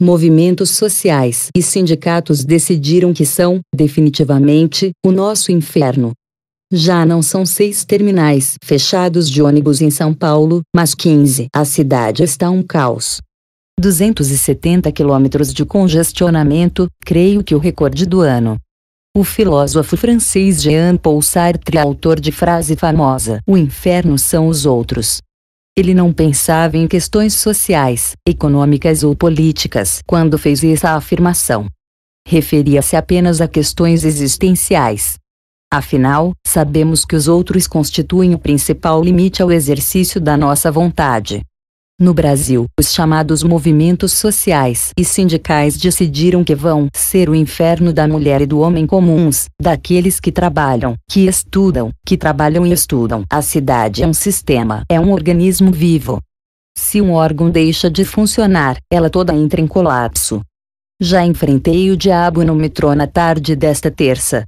movimentos sociais e sindicatos decidiram que são, definitivamente, o nosso inferno. Já não são seis terminais fechados de ônibus em São Paulo, mas 15. A cidade está um caos. 270 quilômetros de congestionamento, creio que o recorde do ano. O filósofo francês Jean Paul Sartre, autor de frase famosa: O inferno são os outros, ele não pensava em questões sociais, econômicas ou políticas quando fez essa afirmação. Referia-se apenas a questões existenciais. Afinal, sabemos que os outros constituem o principal limite ao exercício da nossa vontade. No Brasil, os chamados movimentos sociais e sindicais decidiram que vão ser o inferno da mulher e do homem comuns, daqueles que trabalham, que estudam, que trabalham e estudam. A cidade é um sistema, é um organismo vivo. Se um órgão deixa de funcionar, ela toda entra em colapso. Já enfrentei o diabo no metrô na tarde desta terça,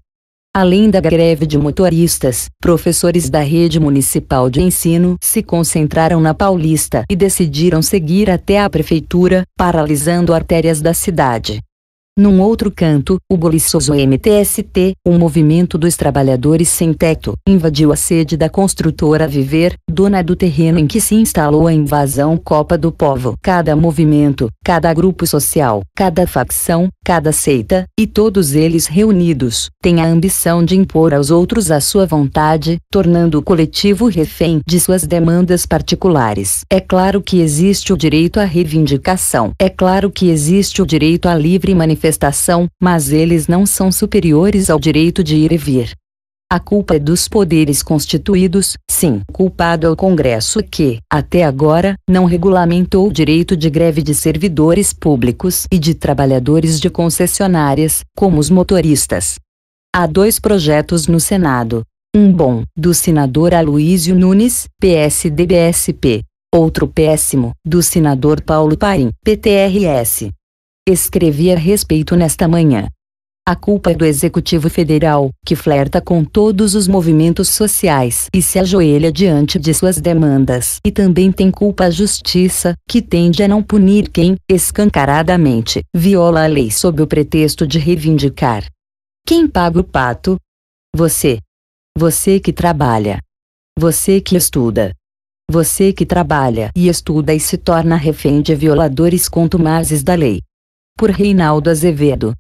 Além da greve de motoristas, professores da rede municipal de ensino se concentraram na Paulista e decidiram seguir até a prefeitura, paralisando artérias da cidade. Num outro canto, o boliçoso MTST, o movimento dos trabalhadores sem teto, invadiu a sede da construtora Viver, dona do terreno em que se instalou a invasão Copa do Povo. Cada movimento, cada grupo social, cada facção, cada seita, e todos eles reunidos, têm a ambição de impor aos outros a sua vontade, tornando o coletivo refém de suas demandas particulares. É claro que existe o direito à reivindicação. É claro que existe o direito à livre manifestação manifestação, mas eles não são superiores ao direito de ir e vir. A culpa é dos poderes constituídos, sim, culpado é o Congresso que, até agora, não regulamentou o direito de greve de servidores públicos e de trabalhadores de concessionárias, como os motoristas. Há dois projetos no Senado. Um bom, do senador Aloísio Nunes, PSDBSP. Outro péssimo, do senador Paulo Paim, PTRS. Escrevi a respeito nesta manhã. A culpa é do Executivo Federal, que flerta com todos os movimentos sociais e se ajoelha diante de suas demandas. E também tem culpa a Justiça, que tende a não punir quem, escancaradamente, viola a lei sob o pretexto de reivindicar. Quem paga o pato? Você. Você que trabalha. Você que estuda. Você que trabalha e estuda e se torna refém de violadores contumazes da lei por Reinaldo Azevedo.